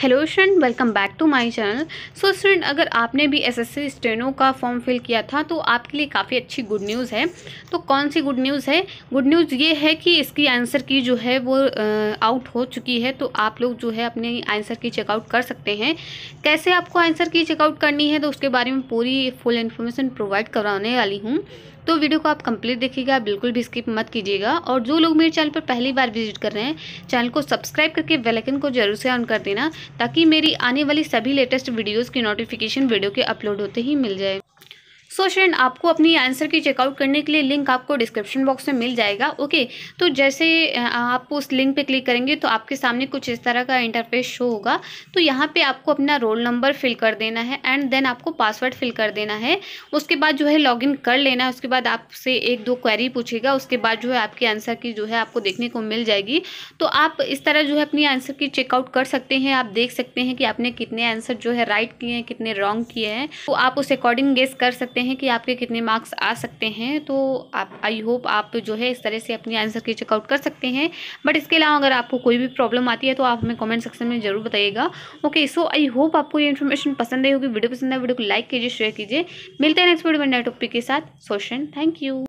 hello student welcome back to my channel so student अगर आपने भी एसएससी स्टेनो का फॉर्म फिल किया था तो आपके लिए काफ़ी अच्छी गुड न्यूज़ है तो कौन सी गुड न्यूज़ है गुड न्यूज़ ये है कि इसकी आंसर की जो है वो आउट हो चुकी है तो आप लोग जो है अपने आंसर की चेकआउट कर सकते हैं कैसे आपको आंसर की चेकआउट करनी है तो उसके बारे में पूरी फुल इन्फॉर्मेशन प्रोवाइड कराने वाली हूँ तो वीडियो को आप कंप्लीट देखिएगा बिल्कुल भी स्किप मत कीजिएगा और जो लोग मेरे चैनल पर पहली बार विजिट कर रहे हैं चैनल को सब्सक्राइब करके बेल आइकन को जरूर से ऑन कर देना ताकि मेरी आने वाली सभी लेटेस्ट वीडियोज़ की नोटिफिकेशन वीडियो के अपलोड होते ही मिल जाए सो so, फ्रेंड आपको अपनी आंसर की चेकआउट करने के लिए लिंक आपको डिस्क्रिप्शन बॉक्स में मिल जाएगा ओके तो जैसे आप उस लिंक पे क्लिक करेंगे तो आपके सामने कुछ इस तरह का इंटरफेस शो होगा तो यहाँ पे आपको अपना रोल नंबर फिल कर देना है एंड देन आपको पासवर्ड फिल कर देना है उसके बाद जो है लॉग कर लेना है उसके बाद आपसे एक दो क्वेरी पूछेगा उसके बाद जो है आपकी आंसर की जो है आपको देखने को मिल जाएगी तो आप इस तरह जो है अपनी आंसर की चेकआउट कर सकते हैं आप देख सकते हैं कि आपने कितने आंसर जो है राइट किए हैं कितने रॉन्ग किए हैं तो आप उस अकॉर्डिंग गेस कर सकते हैं हैं कि आपके कितने मार्क्स आ सकते हैं तो आप आई होप आप जो है इस तरह से अपनी आंसर की चेकआउट कर सकते हैं बट इसके अलावा अगर आपको कोई भी प्रॉब्लम आती है तो आप हमें कमेंट सेक्शन में जरूर बताइएगा ओके सो आई होप आपको ये इन्फॉर्मेशन पसंद आई होगी वीडियो पसंद आए वीडियो को लाइक कीजिए शेयर कीजिए मिलते हैं नेक्स्ट वीडियो में नए टॉपिक के साथ सोशन थैंक यू